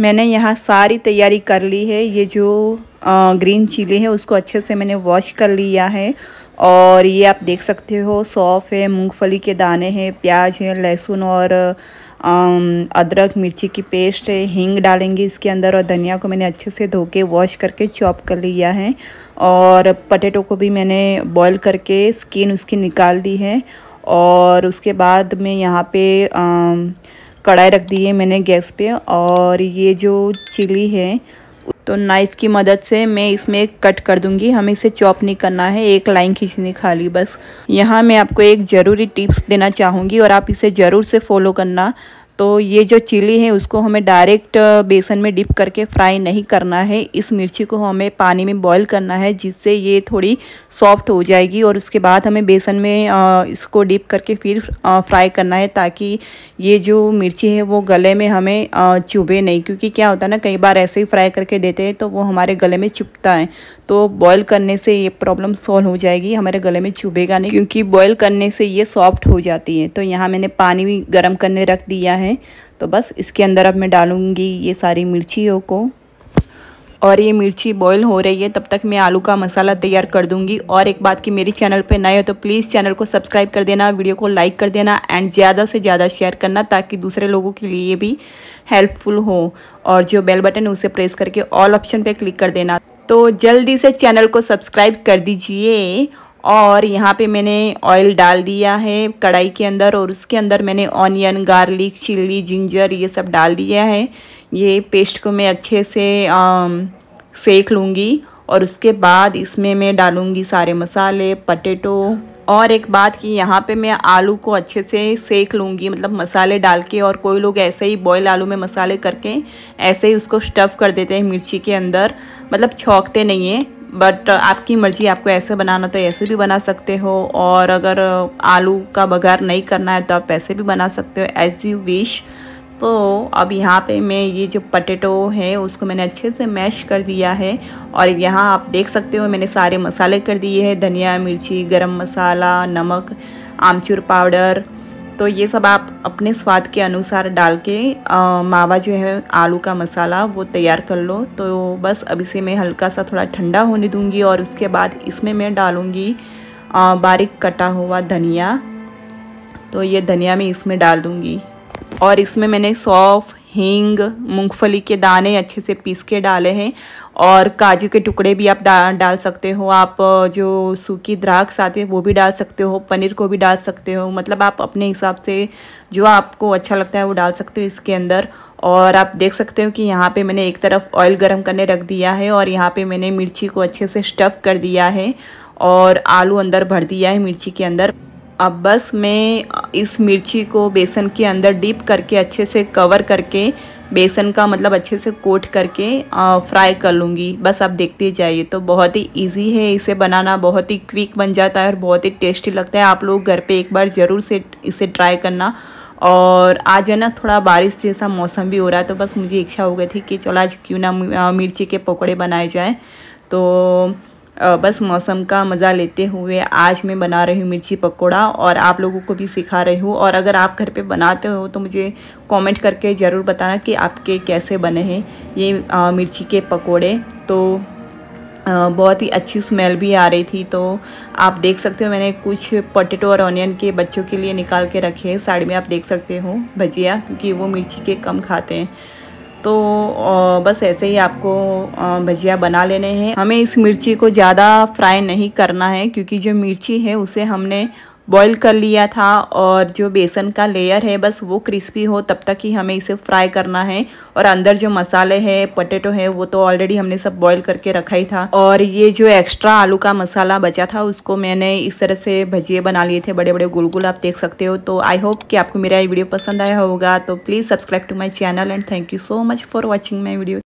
मैंने यहाँ सारी तैयारी कर ली है ये जो आ, ग्रीन चिली है उसको अच्छे से मैंने वॉश कर लिया है और ये आप देख सकते हो सौफ़ है मूंगफली के दाने हैं प्याज है लहसुन और अदरक मिर्ची की पेस्ट है हींग डालेंगे इसके अंदर और धनिया को मैंने अच्छे से धो के वॉश करके चॉप कर लिया है और पटेटो को भी मैंने बॉईल करके स्किन उसकी निकाल दी है और उसके बाद मैं यहाँ पे आ, कढ़ाई रख दी है मैंने गैस पे और ये जो चिली है तो नाइफ़ की मदद से मैं इसमें कट कर दूंगी हमें इसे चॉप नहीं करना है एक लाइन खींचनी खाली बस यहाँ मैं आपको एक ज़रूरी टिप्स देना चाहूँगी और आप इसे ज़रूर से फॉलो करना तो ये जो चिली है उसको हमें डायरेक्ट बेसन में डिप करके फ्राई नहीं करना है इस मिर्ची को हमें पानी में बॉईल करना है जिससे ये थोड़ी सॉफ्ट हो जाएगी और उसके बाद हमें बेसन में इसको डिप करके फिर फ्राई करना है ताकि ये जो मिर्ची है वो गले में हमें चुभे नहीं क्योंकि क्या होता है ना कई बार ऐसे ही फ्राई करके देते हैं तो वो हमारे गले में चुपता है तो बॉयल करने से ये प्रॉब्लम सॉल्व हो जाएगी हमारे गले में चुभेगा नहीं क्योंकि बॉयल करने से ये सॉफ्ट हो जाती है तो यहाँ मैंने पानी भी गर्म करने रख दिया है है तो बस इसके अंदर अब मैं डालूँगी ये सारी मिर्चियों को और ये मिर्ची बॉईल हो रही है तब तक मैं आलू का मसाला तैयार कर दूंगी और एक बात कि मेरे चैनल पे नए हो तो प्लीज़ चैनल को सब्सक्राइब कर देना वीडियो को लाइक कर देना एंड ज़्यादा से ज़्यादा शेयर करना ताकि दूसरे लोगों के लिए भी हेल्पफुल हो और जो बेल बटन है उसे प्रेस करके ऑल ऑप्शन पर क्लिक कर देना तो जल्दी से चैनल को सब्सक्राइब कर दीजिए और यहाँ पे मैंने ऑयल डाल दिया है कढ़ाई के अंदर और उसके अंदर मैंने ऑनियन गार्लिक चिल्ली जिंजर ये सब डाल दिया है ये पेस्ट को मैं अच्छे से सेक लूँगी और उसके बाद इसमें मैं डालूँगी सारे मसाले पटेटो और एक बात कि यहाँ पे मैं आलू को अच्छे से सेक लूँगी मतलब मसाले डाल के और कोई लोग ऐसे ही बॉयल आलू में मसाले करके ऐसे ही उसको स्टफ़ कर देते हैं मिर्ची के अंदर मतलब छोंकते नहीं है बट आपकी मर्ज़ी आपको ऐसे बनाना तो ऐसे भी बना सकते हो और अगर आलू का बघार नहीं करना है तो आप ऐसे भी बना सकते हो एज यू विश तो अब यहाँ पे मैं ये जो पटेटो है उसको मैंने अच्छे से मैश कर दिया है और यहाँ आप देख सकते हो मैंने सारे मसाले कर दिए हैं धनिया मिर्ची गरम मसाला नमक आमचूर पाउडर तो ये सब आप अपने स्वाद के अनुसार डाल के आ, मावा जो है आलू का मसाला वो तैयार कर लो तो बस अब इसे मैं हल्का सा थोड़ा ठंडा होने दूंगी और उसके बाद इसमें मैं डालूँगी बारीक कटा हुआ धनिया तो ये धनिया मैं इसमें डाल दूँगी और इसमें मैंने सौफ हींग मूंगफली के दाने अच्छे से पीस के डाले हैं और काजू के टुकड़े भी आप डा, डाल सकते हो आप जो सूखी द्राक्ष आते हैं वो भी डाल सकते हो पनीर को भी डाल सकते हो मतलब आप अपने हिसाब से जो आपको अच्छा लगता है वो डाल सकते हो इसके अंदर और आप देख सकते हो कि यहाँ पे मैंने एक तरफ ऑयल गर्म करने रख दिया है और यहाँ पे मैंने मिर्ची को अच्छे से स्टफ़ कर दिया है और आलू अंदर भर दिया है मिर्ची के अंदर अब बस मैं इस मिर्ची को बेसन के अंदर डीप करके अच्छे से कवर करके बेसन का मतलब अच्छे से कोट करके फ्राई कर लूँगी बस आप देखते जाइए तो बहुत ही इजी है इसे बनाना बहुत ही क्विक बन जाता है और बहुत ही टेस्टी लगता है आप लोग घर पे एक बार ज़रूर से इसे ट्राई करना और आज है ना थोड़ा बारिश जैसा मौसम भी हो रहा है तो बस मुझे इच्छा हो गई थी कि चलो आज क्यों ना मिर्ची के पकौड़े बनाए जाएँ तो बस मौसम का मज़ा लेते हुए आज मैं बना रही हूँ मिर्ची पकोड़ा और आप लोगों को भी सिखा रही हूँ और अगर आप घर पे बनाते हो तो मुझे कमेंट करके ज़रूर बताना कि आपके कैसे बने हैं ये आ, मिर्ची के पकोड़े तो बहुत ही अच्छी स्मेल भी आ रही थी तो आप देख सकते हो मैंने कुछ पोटेटो और ऑनियन के बच्चों के लिए निकाल के रखे हैं साइड में आप देख सकते हो भजिया क्योंकि वो मिर्ची के कम खाते हैं तो बस ऐसे ही आपको भजिया बना लेने हैं हमें इस मिर्ची को ज़्यादा फ्राई नहीं करना है क्योंकि जो मिर्ची है उसे हमने बॉईल कर लिया था और जो बेसन का लेयर है बस वो क्रिस्पी हो तब तक ही हमें इसे फ्राई करना है और अंदर जो मसाले हैं पटेटो है वो तो ऑलरेडी हमने सब बॉईल करके रखा ही था और ये जो एक्स्ट्रा आलू का मसाला बचा था उसको मैंने इस तरह से भजिए बना लिए थे बड़े बड़े गुलगुल आप देख सकते हो तो आई होप कि आपको मेरा ये वीडियो पसंद आया होगा तो please subscribe to my channel and thank you so much for watching my video